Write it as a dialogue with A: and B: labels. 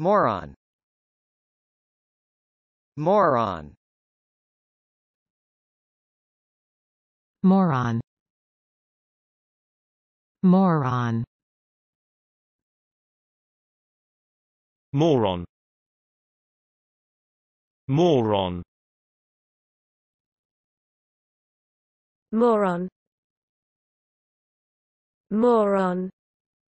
A: Moron Moron Moron Moron Moron Moron
B: Moron Moron